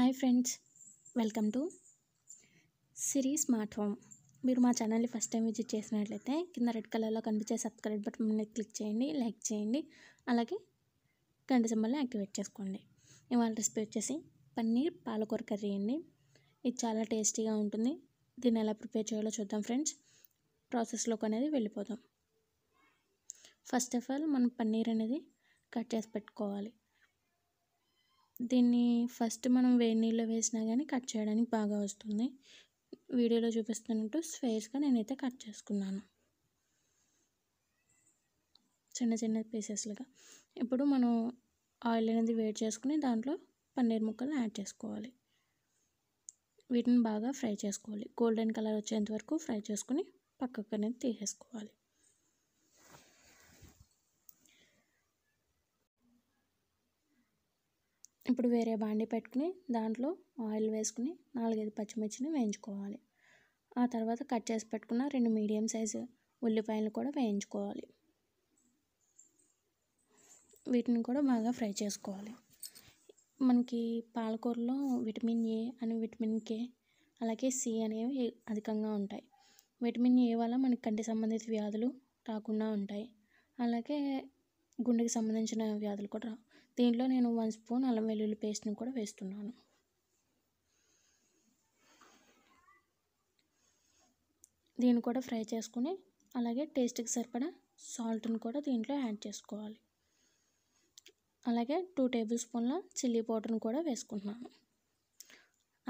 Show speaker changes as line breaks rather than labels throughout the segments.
hi friends welcome to Siri smart home మీరు మా ఛానల్ని ఫస్ట్ టైం విజిట్ చేసినట్లయితే కింద రెడ్ కలర్లో కనిపించే సబ్స్క్రైబ్ బటన్ మీద క్లిక్ చేయండి లైక్ చేయండి అలాగే గంట సింబల్ని యాక్టివేట్ చేసుకోండి ఇవాళ రెసిపీ వచ్చేసి పన్నీర్ పాలకూర కర్రీ అండి ఇది చాలా టేస్టీగా ఉంటుంది దీన్ని ఎలా ప్రిపేర్ చేయాలో చూద్దాం ఫ్రెండ్స్ ప్రాసెస్లోకి అనేది వెళ్ళిపోదాం ఫస్ట్ ఆఫ్ ఆల్ మనం పన్నీర్ అనేది కట్ చేసి పెట్టుకోవాలి దీన్ని ఫస్ట్ మనం వేడి నీళ్ళు వేసినా కానీ కట్ చేయడానికి బాగా వస్తుంది వీడియోలో చూపిస్తున్నట్టు స్వేస్గా నేనైతే కట్ చేసుకున్నాను చిన్న చిన్న పీసెస్లుగా ఇప్పుడు మనం ఆయిల్ అనేది వేడి చేసుకుని దాంట్లో పన్నీర్ ముక్కలు యాడ్ చేసుకోవాలి వీటిని బాగా ఫ్రై చేసుకోవాలి గోల్డెన్ కలర్ వచ్చేంత వరకు ఫ్రై చేసుకుని పక్కకు అనేది తీసేసుకోవాలి ఇప్పుడు వేరే బాండి పెట్టుకుని దాంట్లో ఆయిల్ వేసుకుని నాలుగైదు పచ్చిమిర్చిని వేయించుకోవాలి ఆ తర్వాత కట్ చేసి పెట్టుకున్న రెండు మీడియం సైజు ఉల్లిపాయలు కూడా వేయించుకోవాలి వీటిని కూడా బాగా ఫ్రై చేసుకోవాలి మనకి పాలకూరలో విటమిన్ ఏ అని విటమిన్ కే అలాగే సి అనేవి అధికంగా ఉంటాయి విటమిన్ ఏ వల్ల మనకి కంటి సంబంధిత వ్యాధులు రాకుండా ఉంటాయి అలాగే గుండెకి సంబంధించిన వ్యాధులు కూడా దీంట్లో నేను వన్ స్పూన్ అల్లం వెల్లుల్లి పేస్ట్ని కూడా వేస్తున్నాను దీన్ని కూడా ఫ్రై చేసుకుని అలాగే టేస్ట్కి సరిపడా సాల్ట్ని కూడా దీంట్లో యాడ్ చేసుకోవాలి అలాగే టూ టేబుల్ స్పూన్ల చిల్లీ పౌడర్ని కూడా వేసుకుంటున్నాను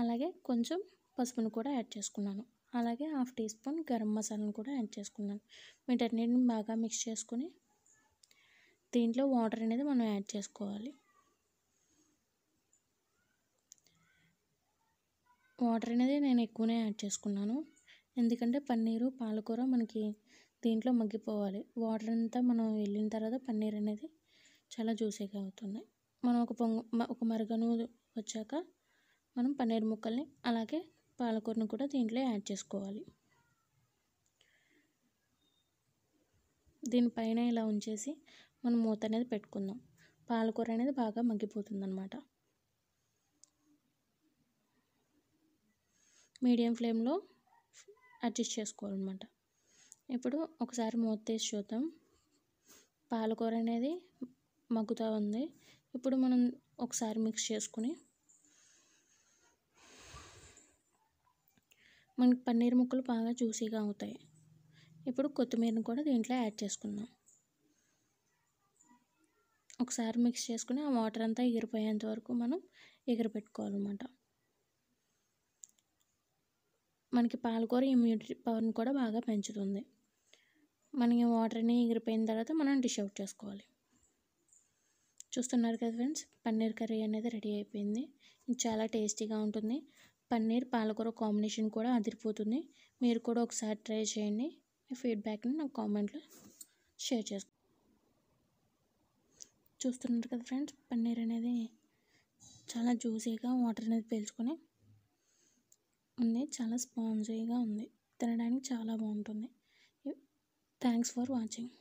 అలాగే కొంచెం పసుపును కూడా యాడ్ చేసుకున్నాను అలాగే హాఫ్ టీ స్పూన్ గరం మసాలాను కూడా యాడ్ చేసుకున్నాను వీటన్నిటిని బాగా మిక్స్ చేసుకుని దీంట్లో వాటర్ అనేది మనం యాడ్ చేసుకోవాలి వాటర్ అనేది నేను ఎక్కువనే యాడ్ చేసుకున్నాను ఎందుకంటే పన్నీరు పాలకూర మనకి దీంట్లో మగ్గిపోవాలి వాటర్ అంతా మనం వెళ్ళిన తర్వాత పన్నీర్ అనేది చాలా జ్యూసీగా అవుతుంది మనం ఒక పొంగ ఒక మరగను వచ్చాక మనం పన్నీర్ ముక్కల్ని అలాగే పాలకూరను కూడా దీంట్లో యాడ్ చేసుకోవాలి దీనిపైన ఇలా ఉంచేసి మనం మూత అనేది పెట్టుకుందాం పాలకూర అనేది బాగా మగ్గిపోతుంది అనమాట మీడియం ఫ్లేమ్లో అడ్జస్ట్ చేసుకోవాలన్నమాట ఇప్పుడు ఒకసారి మూత తీసి చూద్దాం పాలకూర అనేది మగ్గుతూ ఉంది ఇప్పుడు మనం ఒకసారి మిక్స్ చేసుకుని మనకి పన్నీర్ ముక్కలు బాగా జ్యూసీగా అవుతాయి ఇప్పుడు కొత్తిమీరని కూడా దీంట్లో యాడ్ చేసుకుందాం ఒకసారి మిక్స్ చేసుకుని ఆ వాటర్ అంతా ఎగిరిపోయేంత వరకు మనం ఎగిరిపెట్టుకోవాలన్నమాట మనకి పాలకూర ఇమ్యూనిటీ పవర్ని కూడా బాగా పెంచుతుంది మనకి వాటర్ని ఎగిరిపోయిన తర్వాత మనం డిష్ అవుట్ చేసుకోవాలి చూస్తున్నారు కదా ఫ్రెండ్స్ పన్నీర్ కర్రీ అనేది రెడీ అయిపోయింది ఇది చాలా టేస్టీగా ఉంటుంది పన్నీర్ పాలకూర కాంబినేషన్ కూడా అదిరిపోతుంది మీరు కూడా ఒకసారి ట్రై చేయండి మీ ఫీడ్బ్యాక్ని నాకు కామెంట్లో షేర్ చేసుకో చూస్తున్నారు కదా ఫ్రెండ్స్ పన్నీర్ అనేది చాలా జ్యూసీగా వాటర్ అనేది పీల్చుకొని ఉంది చాలా స్పాంజీగా ఉంది తినడానికి చాలా బాగుంటుంది థ్యాంక్స్ ఫర్ వాచింగ్